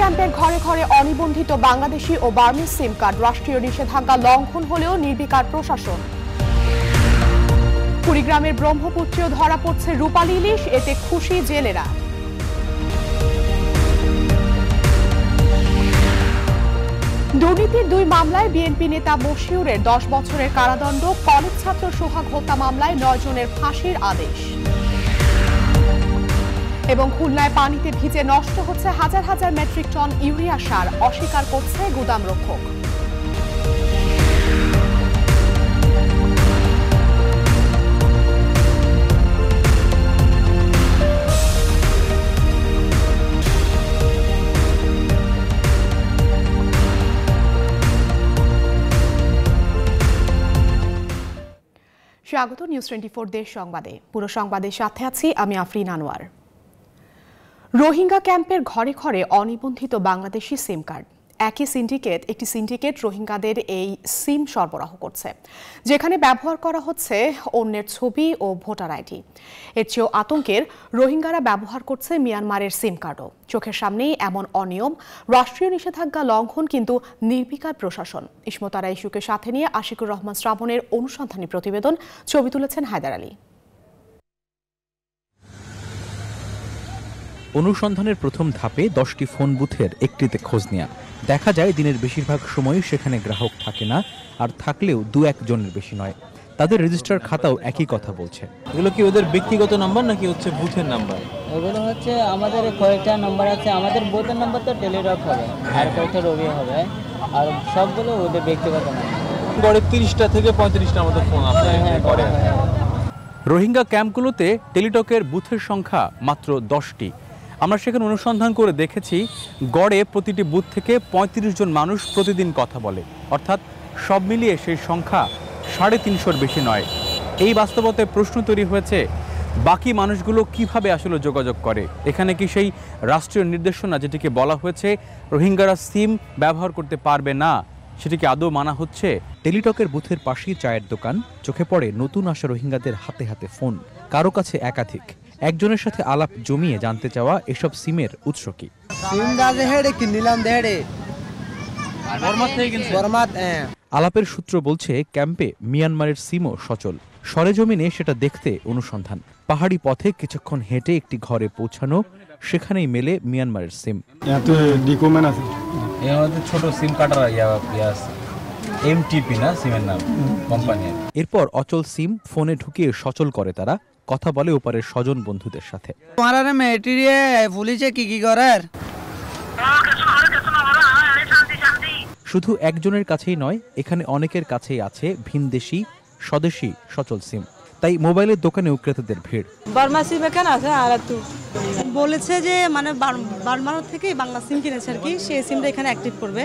ক্যাম্পের ঘরে ঘরে অনিবন্ধিত বাংলাদেশি ও বার্মিজ সিম কার্ড রাষ্ট্রীয় নিষেধাজ্ঞা লঙ্ঘন হলেও নির্বিকার প্রশাসন কুড়িগ্রামের ব্রহ্মপুত্রেও ধরা পড়ছে রূপালী ইলিশ এতে খুশি জেলেরা দুর্নীতির দুই মামলায় বিএনপি নেতা বশিউরের দশ বছরের কারাদণ্ড কলেজ ছাত্র সোহাগ হত্যা মামলায় নয় জনের ফাঁসির আদেশ এবং খুলনায় পানিতে ভিজে নষ্ট হচ্ছে হাজার হাজার মেট্রিক টন ইউরিয়া সার অস্বীকার করছে গুদাম রক্ষক স্বাগত নিউজ টোয়েন্টি দেশ সংবাদে পুরো সংবাদের সাথে আছি আমি আফরিন আনোয়ার রোহিঙ্গা ক্যাম্পের ঘরে ঘরে অনিবন্ধিত বাংলাদেশি সিম কার্ড একই সিন্ডিকেট একটি সিন্ডিকেট রোহিঙ্গাদের এই সিম সরবরাহ করছে যেখানে ব্যবহার করা হচ্ছে অন্যের ছবি ও ভোটার আইডি এর চেয়েও আতঙ্কের রোহিঙ্গারা ব্যবহার করছে মিয়ানমারের সিম কার্ডও চোখের সামনেই এমন অনিয়ম রাষ্ট্রীয় নিষেধাজ্ঞা লঙ্ঘন কিন্তু নির্বিকার প্রশাসন ইসমতারা ইস্যুকে সাথে নিয়ে আশিকুর রহমান শ্রাবণের অনুসন্ধানী প্রতিবেদন ছবি তুলেছেন হায়দার আলী অনুসন্ধানের প্রথম ধাপে দশটি ফোন বুথের একটিতে খোঁজ নেয়া দেখা যায় দিনের বেশিরভাগ সময়ই সেখানে গ্রাহক থাকে না আর থাকলেও দু একজনের বেশি নয় তাদের রেজিস্টার খাতাও একই কথা বলছে এগুলো কি ওদের ব্যক্তিগত নাম্বার নাকি হচ্ছে বুথের নাম্বার এগুলো হচ্ছে আমাদের কয়েকটা নাম্বার আছে আমাদের বুথের নাম্বার তো টেলিগ্রাফ হবে আর হ্যাঁ। কয়েকটা রবি হবে আর সবগুলো ওদের ব্যক্তিগত নাম্বার গড়ে তিরিশটা থেকে পঁয়ত্রিশটা আমাদের ফোন হ্যাঁ, আছে হ্যাঁ, রোহিঙ্গা ক্যাম্পগুলোতে টেলিটকের বুথের সংখ্যা মাত্র দশটি আমরা সেখানে অনুসন্ধান করে দেখেছি গড়ে প্রতিটি বুথ থেকে ৩৫ জন মানুষ প্রতিদিন কথা বলে অর্থাৎ সব মিলিয়ে সেই সংখ্যা সাড়ে তিনশোর বেশি নয় এই বাস্তবতায় প্রশ্ন তৈরি হয়েছে বাকি মানুষগুলো কিভাবে আসলে যোগাযোগ করে এখানে কি সেই রাষ্ট্রীয় নির্দেশনা যেটিকে বলা হয়েছে রোহিঙ্গারা সিম ব্যবহার করতে পারবে না সেটিকে আদৌ মানা হচ্ছে টেলিটকের বুথের পাশেই চায়ের দোকান চোখে পড়ে নতুন আসা রোহিঙ্গাদের হাতে হাতে ফোন কারো কাছে একাধিক একজনের সাথে আলাপ জমিয়ে জানতে চাওয়া এসব সিমের উৎস কি আলাপের সূত্র বলছে ক্যাম্পে মিয়ানমারের সিমও সচল সরেজমিনে সেটা দেখতে অনুসন্ধান পাহাড়ি পথে কিছুক্ষণ হেঁটে একটি ঘরে পৌঁছানো সেখানেই মেলে মিয়ানমারের সিম ছোট সিম কাটার ইয়ে এমটিপি না সিমের নাম কোম্পানি এরপর অচল সিম ফোনে ঢুকিয়ে সচল করে তারা কথা বলে ওপারের স্বজন বন্ধুদের সাথে তোমার মেয়েটি পুলিশে কি কি করার শুধু একজনের কাছেই নয় এখানে অনেকের কাছেই আছে ভিনদেশি স্বদেশি সচল সিম তাই মোবাইলের দোকানে ক্রেতাদের ভিড় বার্মা সিম এখানে আছে আর বলেছে যে মানে বার্মার থেকে বাংলা সিম কিনেছে আর কি সেই সিমটা এখানে অ্যাক্টিভ করবে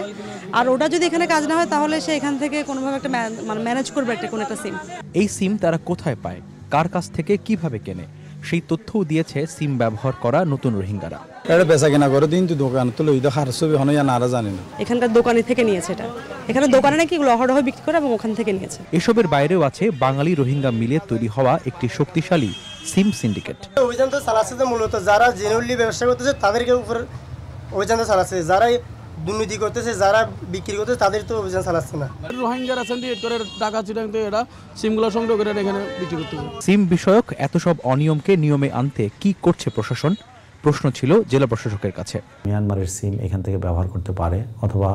আর ওটা যদি এখানে কাজ না হয় তাহলে সে এখান থেকে কোনোভাবে একটা মানে ম্যানেজ করবে একটা কোনো একটা সিম এই সিম তারা কোথায় পায় কার কাছ থেকে কিভাবে কেনে সেই তথ্যও দিয়েছে সিম ব্যবহার করা নতুন রোহিঙ্গারা এটা বেচা কেনা করে দিন তো দোকান তো লই দেখা ছবি হন ইয়া নারা জানি না এখানকার দোকানে থেকে নিয়েছে এটা এখানে দোকানে নাকি লহরহ বিক্রি করে এবং ওখান থেকে নিয়েছে এসবের বাইরেও আছে বাঙালি রোহিঙ্গা মিলে তৈরি হওয়া একটি শক্তিশালী সিম সিন্ডিকেট অভিযান তো চালাচ্ছে মূলত যারা জেনুইনলি ব্যবসা করতেছে তাদেরকে উপর অভিযান চালাচ্ছে যারা দুর্নীতি করতেছে যারা বিক্রি করতেছে তাদের তো অভিযান চালাচ্ছে না রোহিঙ্গারা সিন্ডিকেট করে টাকা চিটাং এটা সিমগুলো সংগ্রহ করে এখানে বিক্রি করতেছে সিম বিষয়ক এত সব অনিয়মকে নিয়মে আনতে কি করছে প্রশাসন প্রশ্ন ছিল জেলা প্রশাসকের কাছে মিয়ানমারের সিম এখান থেকে ব্যবহার করতে পারে অথবা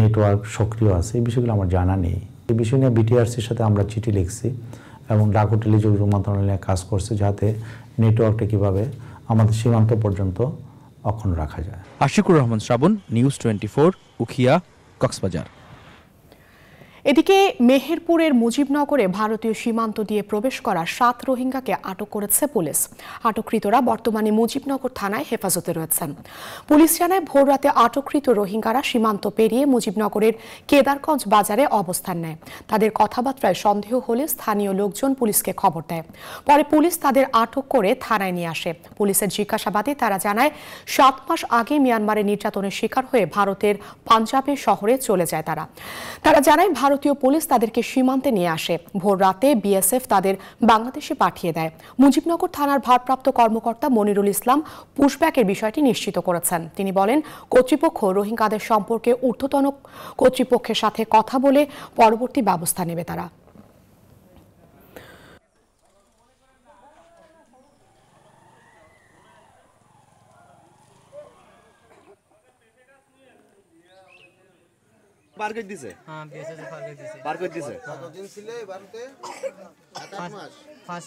নেটওয়ার্ক সক্রিয় আছে এই বিষয়গুলো আমার জানা নেই এই বিষয় নিয়ে বিটিআরসির সাথে আমরা চিঠি লিখছি এবং ডাকু টেলিযোগ টেলিযোগাযোগ কাজ করছে যাতে নেটওয়ার্কটা কীভাবে আমাদের সীমান্ত পর্যন্ত অক্ষুণ্ণ রাখা যায় Ashiqur Rahman Shrabon news twenty four Ukhia Cox's Bazar এদিকে মেহেরপুরের মুজিবনগরে ভারতীয় সীমান্ত দিয়ে প্রবেশ করা সাত রোহিঙ্গাকে আটক করেছে পুলিশ আটককৃতরা বর্তমানে মুজিবনগর থানায় হেফাজতে রয়েছেন পুলিশ জানায় ভোররাতে আটককৃত রোহিঙ্গারা সীমান্ত পেরিয়ে মুজিবনগরের কেদারগঞ্জ বাজারে অবস্থান নেয় তাদের কথাবার্তায় সন্দেহ হলে স্থানীয় লোকজন পুলিশকে খবর দেয় পরে পুলিশ তাদের আটক করে থানায় নিয়ে আসে পুলিশের জিজ্ঞাসাবাদে তারা জানায় সাত মাস আগে মিয়ানমারের নির্যাতনের শিকার হয়ে ভারতের পাঞ্জাবের শহরে চলে যায় তারা তারা জানায় ভারত ভারতীয় পুলিশ তাদেরকে সীমান্তে নিয়ে আসে ভোর রাতে বিএসএফ তাদের বাংলাদেশে পাঠিয়ে দেয় মুজিবনগর থানার ভারপ্রাপ্ত কর্মকর্তা মনিরুল ইসলাম পুশব্যাকের বিষয়টি নিশ্চিত করেছেন তিনি বলেন কর্তৃপক্ষ রোহিঙ্গাদের সম্পর্কে ঊর্ধ্বতন কর্তৃপক্ষের সাথে কথা বলে পরবর্তী ব্যবস্থা নেবে তারা করে দিছে হ্যাঁ দিয়েছে করে দিছে করে দিছে কতদিন ছিলে মাস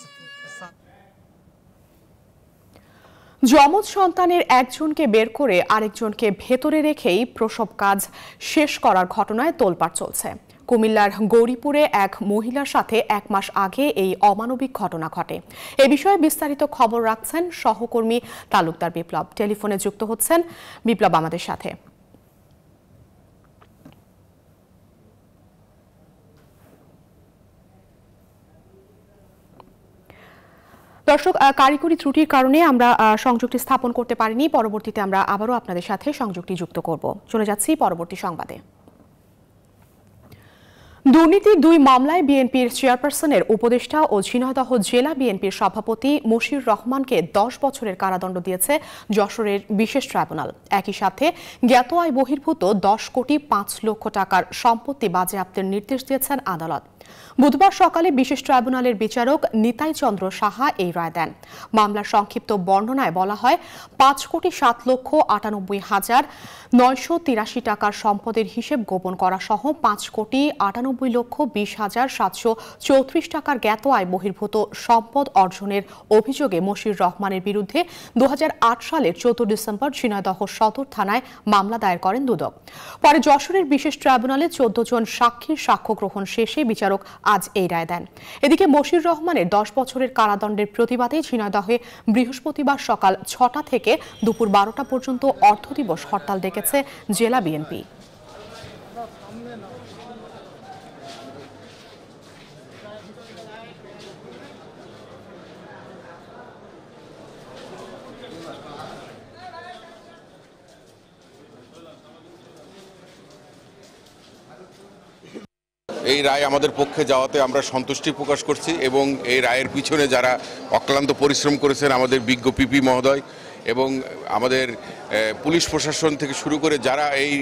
যমজ সন্তানের একজনকে বের করে আরেকজনকে ভেতরে রেখেই প্রসব কাজ শেষ করার ঘটনায় তোলপাড় চলছে কুমিল্লার গৌরীপুরে এক মহিলার সাথে এক মাস আগে এই অমানবিক ঘটনা ঘটে এ বিষয়ে বিস্তারিত খবর রাখছেন সহকর্মী তালুকদার বিপ্লব টেলিফোনে যুক্ত হচ্ছেন বিপ্লব আমাদের সাথে দর্শক কারিগরি ত্রুটির কারণে আমরা সংযোগটি স্থাপন করতে পারিনি পরবর্তীতে আমরা আবারও আপনাদের সাথে সংযোগটি যুক্ত করব চলে যাচ্ছি পরবর্তী সংবাদে দুর্নীতির দুই মামলায় বিএনপির চেয়ারপারসনের উপদেষ্টা ও ঝিনহদহ জেলা বিএনপির সভাপতি মশির রহমানকে দশ বছরের কারাদণ্ড দিয়েছে যশোরের বিশেষ ট্রাইব্যুনাল একই সাথে জ্ঞাত আয় বহির্ভূত দশ কোটি পাঁচ লক্ষ টাকার সম্পত্তি বাজেয়াপ্তের নির্দেশ দিয়েছেন আদালত বুধবার সকালে বিশেষ ট্রাইব্যুনালের বিচারক নিতাই চন্দ্র সাহা এই রায় দেন মামলার সংক্ষিপ্ত বর্ণনায় বলা হয় পাঁচ কোটি সাত লক্ষ আটানব্বই হাজার নয়শো তিরাশি টাকার সম্পদের হিসেব গোপন করা সহ পাঁচ কোটি আটানব্বই লক্ষ বিশ হাজার সাতশো চৌত্রিশ টাকার জ্ঞাত আয় বহির্ভূত সম্পদ অর্জনের অভিযোগে মশির রহমানের বিরুদ্ধে দু আট সালের চৌদ্দ ডিসেম্বর ঝিনাইদহ সদর থানায় মামলা দায়ের করেন দুদক পরে যশোরের বিশেষ ট্রাইব্যুনালে চোদ্দ জন সাক্ষীর সাক্ষ্য গ্রহণ শেষে বিচারক বিচারক আজ এই রায় দেন এদিকে মশির রহমানের দশ বছরের কারাদণ্ডের প্রতিবাদে ঝিনাইদহে বৃহস্পতিবার সকাল ছটা থেকে দুপুর বারোটা পর্যন্ত অর্থ দিবস হরতাল ডেকেছে জেলা বিএনপি এই রায় আমাদের পক্ষে যাওয়াতে আমরা সন্তুষ্টি প্রকাশ করছি এবং এই রায়ের পিছনে যারা অক্লান্ত পরিশ্রম করেছেন আমাদের বিজ্ঞ পিপি মহোদয় এবং আমাদের পুলিশ প্রশাসন থেকে শুরু করে যারা এই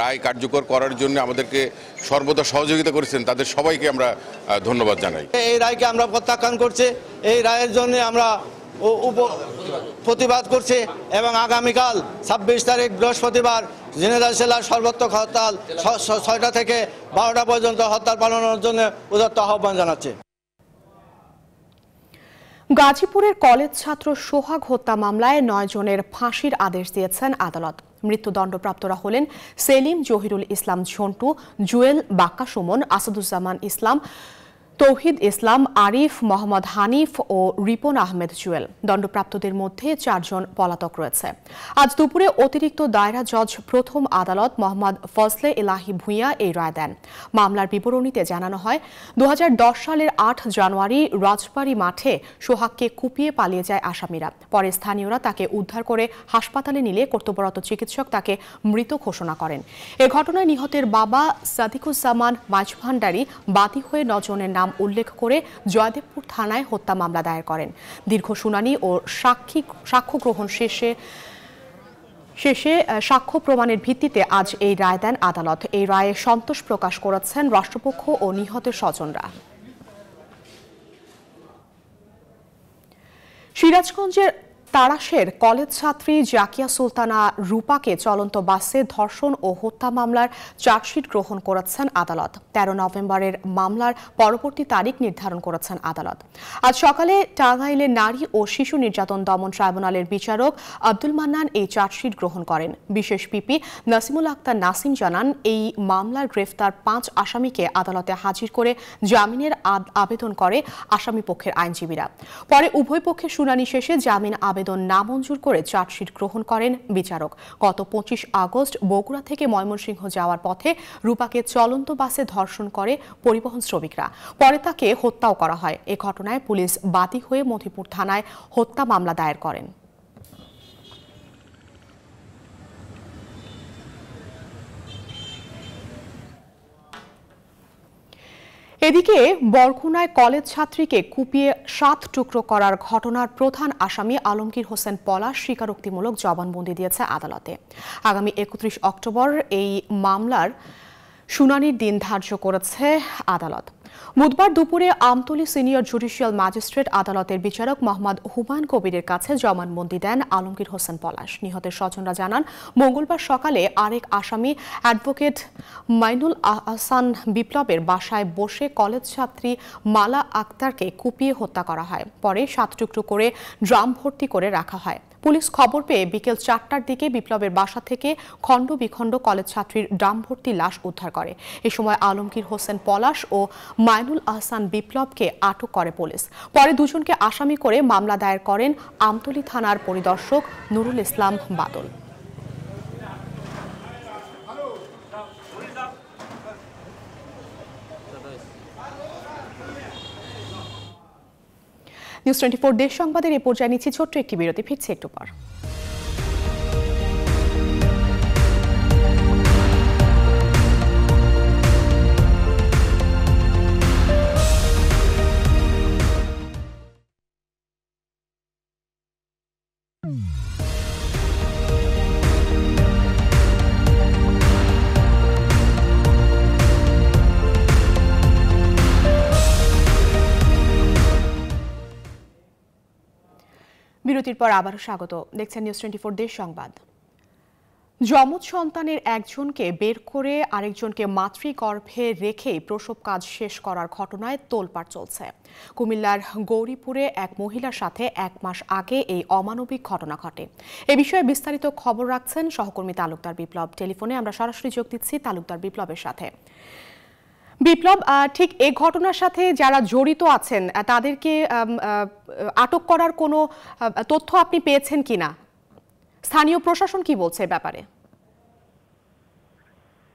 রায় কার্যকর করার জন্য আমাদেরকে সর্বদা সহযোগিতা করেছেন তাদের সবাইকে আমরা ধন্যবাদ জানাই এই রায়কে আমরা প্রত্যাখ্যান করছে এই রায়ের জন্য আমরা প্রতিবাদ করছে এবং আগামীকাল ছাব্বিশ তারিখ বৃহস্পতিবার ঝিনেদা জেলার সর্বাত্মক হরতাল ছয়টা থেকে বারোটা পর্যন্ত হরতাল পালনের জন্য উদাত্ত আহ্বান জানাচ্ছে গাজীপুরের কলেজ ছাত্র সোহাগ হত্যা মামলায় নয় জনের ফাঁসির আদেশ দিয়েছেন আদালত মৃত্যুদণ্ডপ্রাপ্তরা হলেন সেলিম জহিরুল ইসলাম ঝন্টু জুয়েল বাক্কা সুমন আসাদুজ্জামান ইসলাম তৌহিদ ইসলাম আরিফ মোহাম্মদ হানিফ ও রিপন আহমেদ জুয়েল দণ্ডপ্রাপ্তদের মধ্যে চারজন পলাতক রয়েছে আজ দুপুরে অতিরিক্ত দায়রা জজ প্রথম আদালত মোহাম্মদ ফজলে ইলাহি ভুইয়া এই রায় দেন মামলার বিবরণীতে জানানো হয় দু সালের আট জানুয়ারি রাজবাড়ী মাঠে সোহাগকে কুপিয়ে পালিয়ে যায় আসামিরা পরে স্থানীয়রা তাকে উদ্ধার করে হাসপাতালে নিলে কর্তব্যরত চিকিৎসক তাকে মৃত ঘোষণা করেন এ ঘটনায় নিহতের বাবা সাদিকুজ্জামান মাঝভান্ডারি বাতি হয়ে নজনের নাম উল্লেখ করে জয়দেবপুর থানায় হত্যা মামলা দায়ের করেন দীর্ঘ শুনানি ও সাক্ষী সাক্ষ্য গ্রহণ শেষে শেষে সাক্ষ্য প্রমাণের ভিত্তিতে আজ এই রায় দেন আদালত এই রায়ে সন্তোষ প্রকাশ করেছেন রাষ্ট্রপক্ষ ও নিহতের স্বজনরা সিরাজগঞ্জের তারাশের কলেজ ছাত্রী জাকিয়া সুলতানা রূপাকে চলন্ত বাসে ধর্ষণ ও হত্যা মামলার চার্জশিট গ্রহণ করেছেন আদালত তেরো নভেম্বরের মামলার পরবর্তী তারিখ নির্ধারণ করেছেন আদালত আজ সকালে টাঙ্গাইলে নারী ও শিশু নির্যাতন দমন ট্রাইব্যুনালের বিচারক আব্দুল মান্নান এই চার্জশিট গ্রহণ করেন বিশেষ পিপি নাসিমুল আক্তার নাসিম জানান এই মামলার গ্রেফতার পাঁচ আসামিকে আদালতে হাজির করে জামিনের আবেদন করে আসামি পক্ষের আইনজীবীরা পরে উভয় পক্ষের শুনানি শেষে জামিন আবেদন আবেদন নামঞ্জুর করে চার্জশিট গ্রহণ করেন বিচারক গত পঁচিশ আগস্ট বগুড়া থেকে ময়মনসিংহ যাওয়ার পথে রূপাকে চলন্ত বাসে ধর্ষণ করে পরিবহন শ্রমিকরা পরে তাকে হত্যাও করা হয় এ ঘটনায় পুলিশ বাদী হয়ে মধিপুর থানায় হত্যা মামলা দায়ের করেন এদিকে বরগুনায় কলেজ ছাত্রীকে কুপিয়ে সাত টুকরো করার ঘটনার প্রধান আসামি আলমগীর হোসেন পলাশ স্বীকারোক্তিমূলক জবানবন্দি দিয়েছে আদালতে আগামী একত্রিশ অক্টোবর এই মামলার শুনানির দিন ধার্য করেছে আদালত বুধবার দুপুরে আমতলী সিনিয়র জুডিশিয়াল ম্যাজিস্ট্রেট আদালতের বিচারক মোহাম্মদ হুমায়ুন কবিরের কাছে জমানবন্দি দেন আলমগীর হোসেন পলাশ নিহতের স্বজনরা জানান মঙ্গলবার সকালে আরেক আসামি অ্যাডভোকেট মাইনুল আহসান বিপ্লবের বাসায় বসে কলেজ ছাত্রী মালা আক্তারকে কুপিয়ে হত্যা করা হয় পরে সাত টুকরো করে ড্রাম ভর্তি করে রাখা হয় পুলিশ খবর পেয়ে বিকেল চারটার দিকে বিপ্লবের বাসা থেকে খণ্ড বিখণ্ড কলেজ ছাত্রীর ড্রাম ভর্তি লাশ উদ্ধার করে এ সময় আলমগীর হোসেন পলাশ ও মাইনুল আহসান বিপ্লবকে আটক করে পুলিশ পরে দুজনকে আসামি করে মামলা দায়ের করেন আমতলী থানার পরিদর্শক Nurul Islam Badal news twenty four দেশ সংবাদের এ পর্যায়ে নিচ্ছি ছোট্ট একটি বিরতি ফিরছে একটু পর বিরতির পর আবারও স্বাগত দেখছেন নিউজ টোয়েন্টি ফোর দেশ সংবাদ যমজ সন্তানের একজনকে বের করে আরেকজনকে মাতৃগর্ভে রেখে প্রসব কাজ শেষ করার ঘটনায় তোলপাড় চলছে কুমিল্লার গৌরীপুরে এক মহিলার সাথে এক মাস আগে এই অমানবিক ঘটনা ঘটে এ বিষয়ে বিস্তারিত খবর রাখছেন সহকর্মী তালুকদার বিপ্লব টেলিফোনে আমরা সরাসরি যোগ দিচ্ছি তালুকদার বিপ্লবের সাথে বিপ্লব ঠিক এ ঘটনার সাথে যারা জড়িত আছেন তাদেরকে আটক করার কোনো তথ্য আপনি পেয়েছেন কিনা স্থানীয় প্রশাসন কি বলছে ব্যাপারে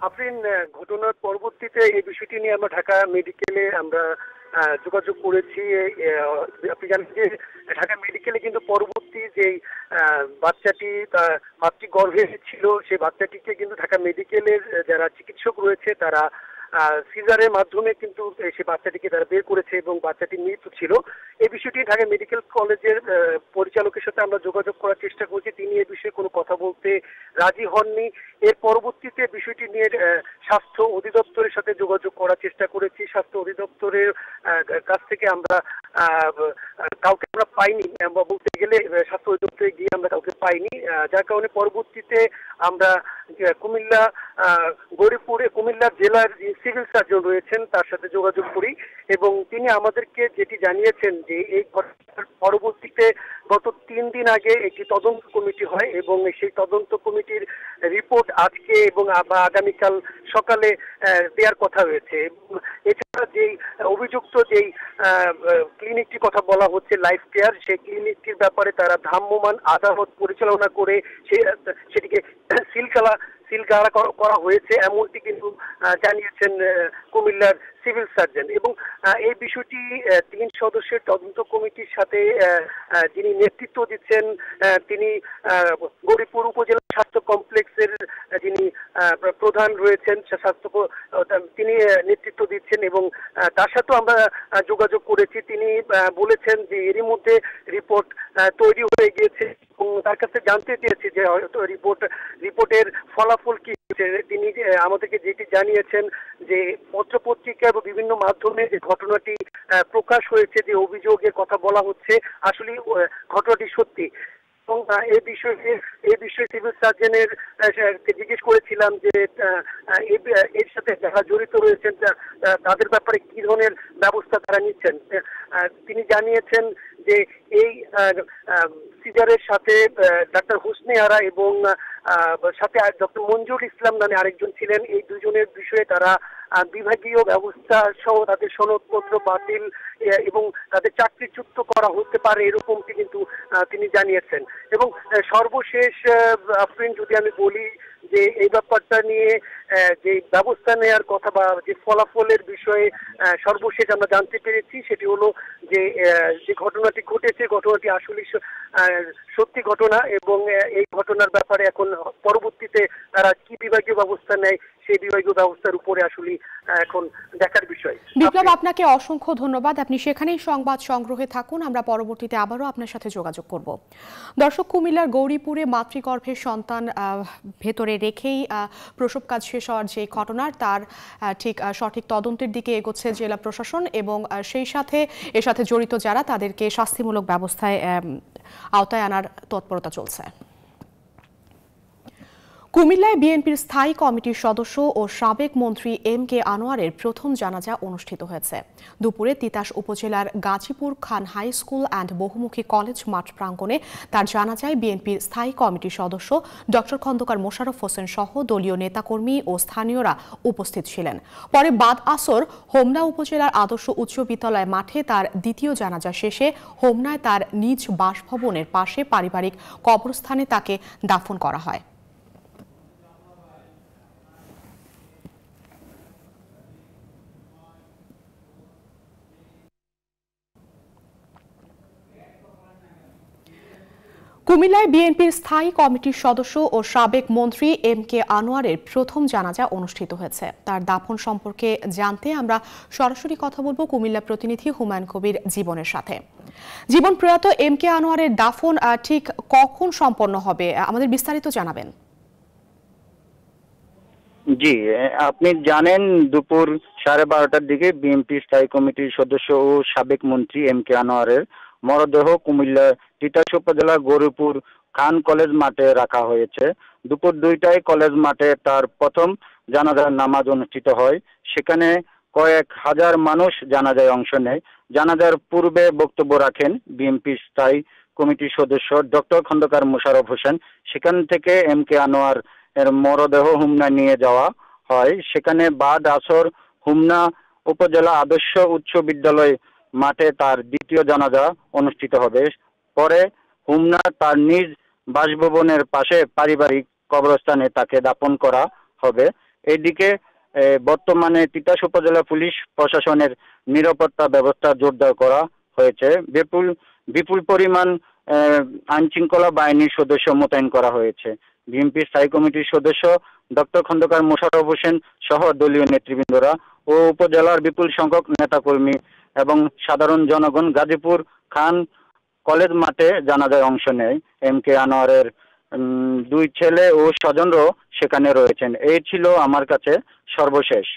আফরিন ঘটনার পরবর্তীতে এই বিষয়টি নিয়ে আমরা ঢাকা মেডিকেলে আমরা যোগাযোগ করেছি আপনি জানেন যে ঢাকা মেডিকেলে কিন্তু পরবর্তী যে বাচ্চাটি মাতৃগর্ভে ছিল সেই বাচ্চাটিকে কিন্তু ঢাকা মেডিকেলের যারা চিকিৎসক রয়েছে তারা সিজারের মাধ্যমে কিন্তু সে বাচ্চাটিকে তারা বের করেছে এবং বাচ্চাটি মৃত্যু ছিল এই বিষয়টি ঢাকা মেডিকেল কলেজের পরিচালকের সাথে আমরা যোগাযোগ করার চেষ্টা করছি তিনি এ বিষয়ে কোনো কথা বলতে রাজি হননি এর পরবর্তীতে বিষয়টি নিয়ে স্বাস্থ্য অধিদপ্তরের সাথে যোগাযোগ করার চেষ্টা করেছি স্বাস্থ্য অধিদপ্তরের কাছ থেকে আমরা কাউকে আমরা পাইনি বলতে গেলে স্বাস্থ্য অধিদপ্তরে গিয়ে আমরা কাউকে পাইনি যার কারণে পরবর্তীতে আমরা কুমিল্লা গরিপুরে কুমিল্লা জেলার সিভিল সার্জন রয়েছেন তার সাথে যোগাযোগ করি এবং তিনি আমাদেরকে যেটি জানিয়েছেন যে এই ঘটনার পরবর্তীতে গত তিন দিন আগে একটি তদন্ত কমিটি হয় এবং সেই তদন্ত কমিটির রিপোর্ট আজকে এবং আগামীকাল সকালে দেওয়ার কথা রয়েছে এছাড়া যেই অভিযুক্ত যেই ক্লিনিকটির কথা বলা হচ্ছে লাইফ কেয়ার সেই ক্লিনিকটির ব্যাপারে তারা ধাম্যমান আদালত পরিচালনা করে সেটিকে সিলকালা সিলগাড়া করা হয়েছে এমনটি কিন্তু জানিয়েছেন কুমিল্লার সিভিল সার্জন এবং এই বিষয়টি তিন সদস্যের তদন্ত কমিটির সাথে যিনি নেতৃত্ব দিচ্ছেন তিনি গরিপুর উপজেলা স্বাস্থ্য কমপ্লেক্সের যিনি প্রধান রয়েছেন স্বাস্থ্য তিনি নেতৃত্ব দিচ্ছেন এবং তার সাথেও আমরা যোগাযোগ করেছি তিনি বলেছেন যে এরই মধ্যে রিপোর্ট তৈরি হয়ে গিয়েছে তার কাছে জানতে চেয়েছি যে রিপোর্ট রিপোর্টের ফলাফল কি তিনি আমাদেরকে যেটি জানিয়েছেন যে পত্রপত্রিকা এবং বিভিন্ন মাধ্যমে যে ঘটনাটি প্রকাশ হয়েছে যে অভিযোগের কথা বলা হচ্ছে আসলে ঘটনাটি সত্যি এবং এই বিষয়ে এই বিষয়ে সিভিল সার্জনের জিজ্ঞেস করেছিলাম যে এর সাথে যারা জড়িত রয়েছেন তাদের ব্যাপারে কি ধরনের ব্যবস্থা তারা নিচ্ছেন তিনি জানিয়েছেন যে এই ইন্তিজারের সাথে ডাক্তার হুসনি আরা এবং সাথে ডক্টর মঞ্জুর ইসলাম নামে আরেকজন ছিলেন এই দুজনের বিষয়ে তারা বিভাগীয় ব্যবস্থা সহ তাদের সনদপত্র বাতিল এবং তাদের চাকরিচ্যুত করা হতে পারে এরকমটি কিন্তু তিনি জানিয়েছেন এবং সর্বশেষ আফরিন যদি আমি বলি যে এই ব্যাপারটা নিয়ে যে ব্যবস্থা নেওয়ার কথা বা যে ফলাফলের বিষয়ে সর্বশেষ আমরা জানতে পেরেছি সেটি হলো যে যে ঘটনাটি ঘটেছে ঘটনাটি আসলে সত্যি ঘটনা এবং এই ঘটনার ব্যাপারে এখন পরবর্তীতে তারা কি বিভাগীয় ব্যবস্থা নেয় সেই ব্যবস্থার উপরে আসলে এখন দেখার বিষয় বিপ্লব আপনাকে অসংখ্য ধন্যবাদ আপনি সেখানেই সংবাদ সংগ্রহে থাকুন আমরা পরবর্তীতে আবারও আপনার সাথে যোগাযোগ করব দর্শক কুমিল্লার গৌরীপুরে মাতৃগর্ভের সন্তান ভেতরে রেখেই প্রসব কাজ শেষ হওয়ার যে ঘটনার তার ঠিক সঠিক তদন্তের দিকে এগোচ্ছে জেলা প্রশাসন এবং সেই সাথে এর সাথে জড়িত যারা তাদেরকে শাস্তিমূলক ব্যবস্থায় আওতায় আনার তৎপরতা চলছে কুমিল্লায় বিএনপির স্থায়ী কমিটির সদস্য ও সাবেক মন্ত্রী এম কে আনোয়ারের প্রথম জানাজা অনুষ্ঠিত হয়েছে দুপুরে তিতাস উপজেলার Gazipur Khan high school and বহুমুখী কলেজ মাঠ প্রাঙ্গণে তার জানাজায় বিএনপির স্থায়ী কমিটির সদস্য ড খন্দকার মোশারফ হোসেন সহ দলীয় নেতাকর্মী ও স্থানীয়রা উপস্থিত ছিলেন পরে বাদ আসর হোমনা উপজেলার আদর্শ উচ্চ বিদ্যালয় মাঠে তার দ্বিতীয় জানাজা শেষে হোমনায় তার নিজ বাসভবনের পাশে পারিবারিক কবরস্থানে তাকে দাফন করা হয় কুমিল্লায় বিএনপির স্থায়ী কমিটির সদস্য ও সাবেক মন্ত্রী এম কে আনোয়ারের প্রথম জানাজা অনুষ্ঠিত হয়েছে তার দাফন সম্পর্কে জানতে আমরা সরাসরি কথা বলবো কুমিল্লা প্রতিনিধি হুমায়ুন কবির জীবনের সাথে জীবন প্রয়াত এম কে আনোয়ারের দাফন ঠিক কখন সম্পন্ন হবে আমাদের বিস্তারিত জানাবেন জি আপনি জানেন দুপুর সাড়ে বারোটার দিকে বিএনপি স্থায়ী কমিটির সদস্য ও সাবেক মন্ত্রী এম কে আনোয়ারের মরদেহ কুমিল্লা তিতাস উপজেলা গরুপুর খান কলেজ মাঠে রাখা হয়েছে দুপুর দুইটায় কলেজ মাঠে তার প্রথম জানাজার নামাজ অনুষ্ঠিত হয় সেখানে কয়েক হাজার মানুষ জানাজায় অংশ নেয় জানাজার পূর্বে বক্তব্য রাখেন বিএনপি স্থায়ী কমিটির সদস্য ডক্টর খন্দকার মোশারফ হোসেন সেখান থেকে এম কে আনোয়ার এর মরদেহ হুমনা নিয়ে যাওয়া হয় সেখানে বাদ আসর হুমনা উপজেলা আদর্শ উচ্চ বিদ্যালয় মাঠে তার দ্বিতীয় জানাজা অনুষ্ঠিত হবে পরে হুমনা তার নিজ বাসভবনের পাশে পারিবারিক কবরস্থানে তাকে দাপন করা হবে এদিকে বর্তমানে তিতাস উপজেলা পুলিশ প্রশাসনের নিরাপত্তা ব্যবস্থা জোরদার করা হয়েছে বিপুল বিপুল পরিমাণ আইন শৃঙ্খলা বাহিনীর সদস্য মোতায়েন করা হয়েছে বিএনপি স্থায়ী কমিটির সদস্য ডক্টর খন্দকার মোশারফ হোসেন সহ দলীয় নেতৃবৃন্দরা ও উপজেলার বিপুল সংখ্যক নেতাকর্মী এবং সাধারণ জনগণ গাজীপুর খান কলেজ মাঠে জানাজায় অংশ নেয় এম কে আনোয়ারের দুই ছেলে ও স্বজনরাও সেখানে রয়েছেন এই ছিল আমার কাছে সর্বশেষ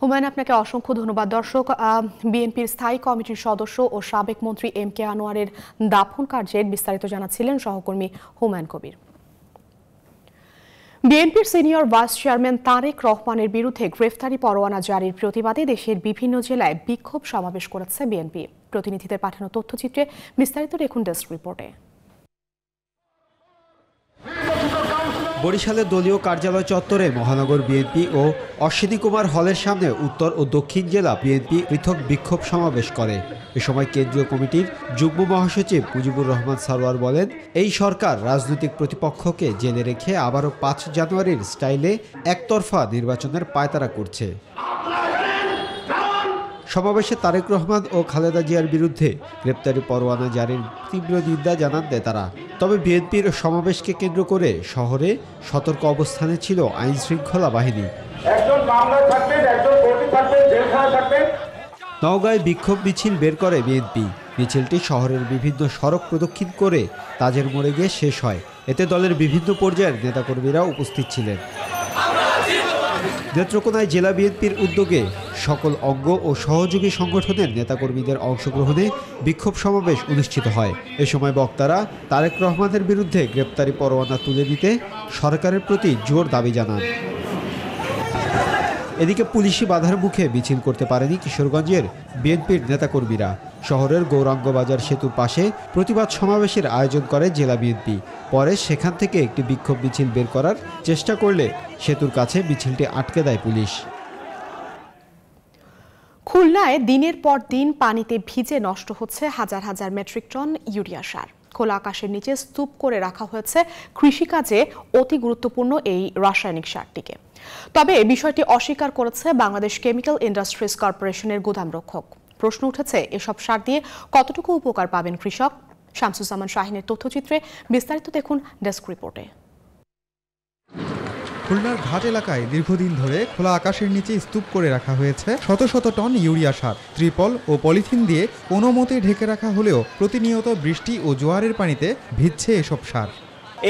হুমায়ুন আপনাকে অসংখ্য ধন্যবাদ দর্শক বিএনপির স্থায়ী কমিটির সদস্য ও সাবেক মন্ত্রী এম কে আনোয়ারের দাফন কার্যের বিস্তারিত জানাচ্ছিলেন সহকর্মী হুমায়ুন কবির বিএনপির সিনিয়র ভাইস চেয়ারম্যান তারেক রহমানের বিরুদ্ধে গ্রেফতারি পরোয়ানা জারির প্রতিবাদে দেশের বিভিন্ন জেলায় বিক্ষোভ সমাবেশ করেছে বিএনপি প্রতিনিধিদের পাঠানো তথ্যচিত্রে বিস্তারিত দেখুন ডেস্ক রিপোর্টে বরিশালের দলীয় কার্যালয় চত্বরে মহানগর বিএনপি ও অশ্বিনী কুমার হলের সামনে উত্তর ও দক্ষিণ জেলা বিএনপি পৃথক বিক্ষোভ সমাবেশ করে এ সময় কেন্দ্রীয় কমিটির যুগ্ম মহাসচিব মুজিবুর রহমান সারোয়ার বলেন এই সরকার রাজনৈতিক প্রতিপক্ষকে জেলে রেখে আবারও পাঁচ জানুয়ারির স্টাইলে একতরফা নির্বাচনের পায়তারা করছে সমাবেশে তারেক রহমান ও খালেদা জিয়ার বিরুদ্ধে গ্রেপ্তারি পরোয়ানা জারির তীব্র নিন্দা জানান নেতারা তবে বিএনপির সমাবেশকে কেন্দ্র করে শহরে সতর্ক অবস্থানে ছিল আইন শৃঙ্খলা বাহিনী নওগাঁয় বিক্ষোভ মিছিল বের করে বিএনপি মিছিলটি শহরের বিভিন্ন সড়ক প্রদক্ষিণ করে তাজের মোড়ে গিয়ে শেষ হয় এতে দলের বিভিন্ন পর্যায়ের নেতাকর্মীরা উপস্থিত ছিলেন নেত্রকোনায় জেলা বিএনপির উদ্যোগে সকল অঙ্গ ও সহযোগী সংগঠনের নেতাকর্মীদের অংশগ্রহণে বিক্ষোভ সমাবেশ অনুষ্ঠিত হয় এ সময় বক্তারা তারেক রহমানের বিরুদ্ধে গ্রেপ্তারি পরোয়ানা তুলে দিতে সরকারের প্রতি জোর দাবি জানান এদিকে পুলিশি বাধার মুখে মিছিল করতে পারেনি কিশোরগঞ্জের বিএনপির নেতাকর্মীরা শহরের গৌরাঙ্গ বাজার সেতুর পাশে প্রতিবাদ সমাবেশের আয়োজন করে জেলা বিএনপি পরে সেখান থেকে একটি বিক্ষোভ মিছিল বের করার চেষ্টা করলে সেতুর কাছে মিছিলটি আটকে দেয় পুলিশ খুলনায় দিনের পর দিন পানিতে ভিজে নষ্ট হচ্ছে হাজার হাজার মেট্রিক টন ইউরিয়া সার খোলা আকাশের নিচে স্তূপ করে রাখা হয়েছে কৃষিকাজে অতি গুরুত্বপূর্ণ এই রাসায়নিক সারটিকে তবে বিষয়টি অস্বীকার করেছে বাংলাদেশ কেমিক্যাল ইন্ডাস্ট্রিজ কর্পোরেশনের গুদাম রক্ষক প্রশ্ন উঠেছে এসব সার দিয়ে কতটুকু উপকার পাবেন কৃষক শামসুজ্জামান শাহিনের তথ্যচিত্রে বিস্তারিত দেখুন ডেস্ক রিপোর্টে খুলনার ঘাট এলাকায় দীর্ঘদিন ধরে খোলা আকাশের নিচে স্তূপ করে রাখা হয়েছে শত শত টন ইউরিয়া সার ত্রিপল ও পলিথিন দিয়ে কোনো মতে ঢেকে রাখা হলেও প্রতিনিয়ত বৃষ্টি ও জোয়ারের পানিতে ভিজছে এসব সার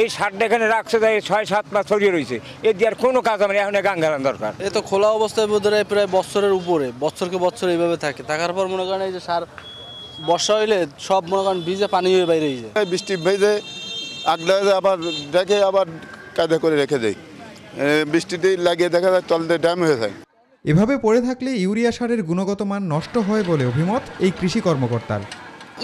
এই সারটা এখানে রাখছে তাই ছয় সাত মাস ছড়িয়ে রয়েছে এর দিয়ে আর কোনো কাজ আমার এখন গান দরকার এ তো খোলা অবস্থায় বোধ প্রায় বছরের উপরে বছরকে বছর এইভাবে থাকে থাকার পর মনে করেন এই যে সার বর্ষা হইলে সব মনে করেন ভিজে পানি হয়ে বাইরে যায় বৃষ্টি ভেজে আগলে আবার ডেকে আবার কাদা করে রেখে দেয় বৃষ্টিতেই লাগিয়ে দেখা যায় দিয়ে ড্যাম হয়ে যায় এভাবে পড়ে থাকলে ইউরিয়া সারের গুণগত মান নষ্ট হয় বলে অভিমত এই কৃষি কর্মকর্তার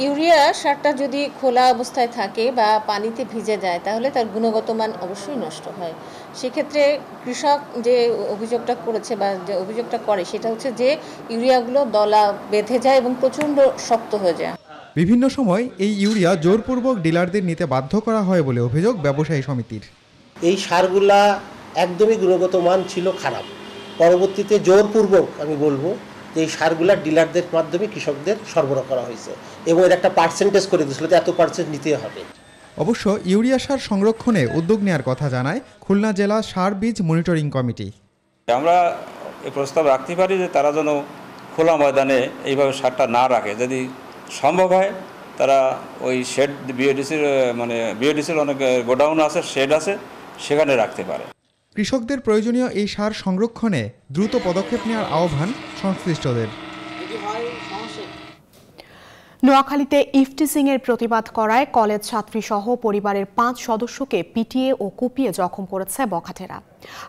ইউরিয়া সারটা যদি খোলা অবস্থায় থাকে বা পানিতে ভিজে যায় তাহলে তার গুণগত মান অবশ্যই নষ্ট হয় সেক্ষেত্রে কৃষক যে অভিযোগটা করেছে বা যে অভিযোগটা করে সেটা হচ্ছে যে ইউরিয়াগুলো দলা বেঁধে যায় এবং প্রচণ্ড শক্ত হয়ে যায় বিভিন্ন সময় এই ইউরিয়া জোরপূর্বক ডিলারদের নিতে বাধ্য করা হয় বলে অভিযোগ ব্যবসায়ী সমিতির এই সারগুলা একদমই গুণগত মান ছিল খারাপ পরবর্তীতে জোরপূর্বক আমি বলবো যে এই সারগুলা ডিলারদের মাধ্যমে কৃষকদের সরবরাহ করা হয়েছে এবং এর একটা পার্সেন্টেজ করে দিয়েছিল যে এত পার্সেন্ট নিতে হবে অবশ্য ইউরিয়া সার সংরক্ষণে উদ্যোগ নেওয়ার কথা জানায় খুলনা জেলা সার বীজ মনিটরিং কমিটি আমরা এই প্রস্তাব রাখতে পারি যে তারা যেন খোলা ময়দানে এইভাবে সারটা না রাখে যদি সম্ভব হয় তারা ওই শেড বিএডিসির মানে বিএডিসির অনেক গোডাউন আছে শেড আছে সেখানে রাখতে পারে কৃষকদের প্রয়োজনীয় এই সার সংরক্ষণে দ্রুত পদক্ষেপ নেওয়ার আহ্বান সংশ্লিষ্টদের নোয়াখালীতে ইফটিসিং এর প্রতিবাদ করায় কলেজ ছাত্রী সহ পরিবারের পাঁচ সদস্যকে পিটিয়ে ও কুপিয়ে জখম করেছে বখাটেরা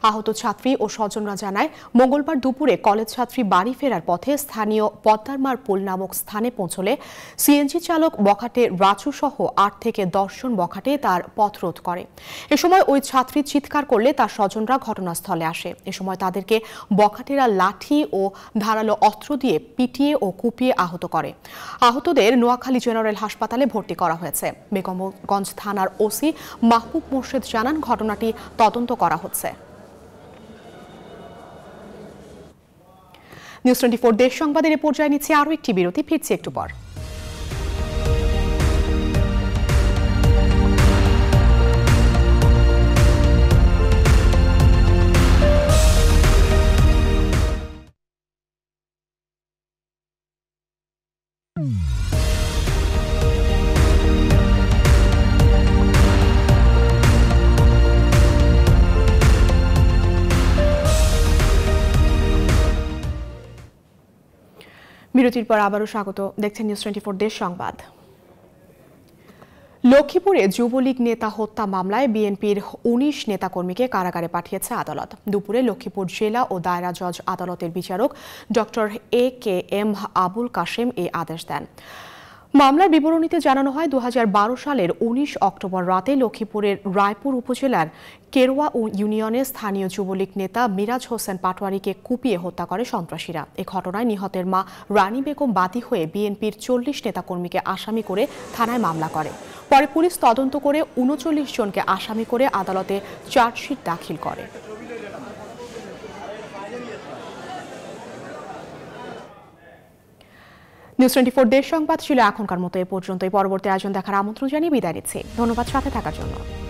আহত ছাত্রী ও স্বজনরা জানায় মঙ্গলবার দুপুরে কলেজ ছাত্রী বাড়ি ফেরার পথে স্থানীয় পদ্মারমার পোল নামক স্থানে পৌঁছলে সিএনজি চালক বখাটে রাচু সহ আট থেকে দশজন বখাটে তার পথ রোধ করে এ সময় ওই ছাত্রী চিৎকার করলে তার স্বজনরা ঘটনাস্থলে আসে এ সময় তাদেরকে বখাটেরা লাঠি ও ধারালো অস্ত্র দিয়ে পিটিয়ে ও কুপিয়ে আহত করে আহতদের নোয়াখালী জেনারেল হাসপাতালে ভর্তি করা হয়েছে বেগমগঞ্জ থানার ওসি মাহবুব মোর্শেদ জানান ঘটনাটি তদন্ত করা হচ্ছে নিউজ টোয়েন্টি ফোর দেশ সংবাদের এ পর্যায়ে নিচ্ছে আরও একটি বিরতি ফিরছি একটু পর Mm. বিরতির পর আবারও স্বাগত দেখছেন নিউজ টোয়েন্টি ফোর দেশ সংবাদ লক্ষ্মীপুরে যুবলীগ নেতা হত্যা মামলায় বিএনপির উনিশ নেতাকর্মীকে কারাগারে পাঠিয়েছে আদালত দুপুরে লক্ষ্মীপুর জেলা ও দায়রা জজ আদালতের বিচারক doctor A K M Abul Kashem এই আদেশ দেন মামলার বিবরণীতে জানানো হয় দু সালের ১৯ অক্টোবর রাতে লক্ষ্মীপুরের রায়পুর উপজেলার কেরোয়া ইউনিয়নে স্থানীয় যুবলীগ নেতা মিরাজ হোসেন পাটোয়ারিকে কুপিয়ে হত্যা করে সন্ত্রাসীরা এ ঘটনায় নিহতের মা রানী বেগম বাদী হয়ে বিএনপির চল্লিশ নেতাকর্মীকে আসামি করে থানায় মামলা করে পরে পুলিশ তদন্ত করে উনচল্লিশ জনকে আসামি করে আদালতে চার্জশিট দাখিল করে নিউজ টোয়েন্টি ফোর দেশ সংবাদ ছিল এখনকার মতো এ পর্যন্তই পরবর্তী আয়োজন দেখার আমন্ত্রণ জানিয়ে বিদায় নিচ্ছি ধন্যবাদ সাথে থাকার জন্য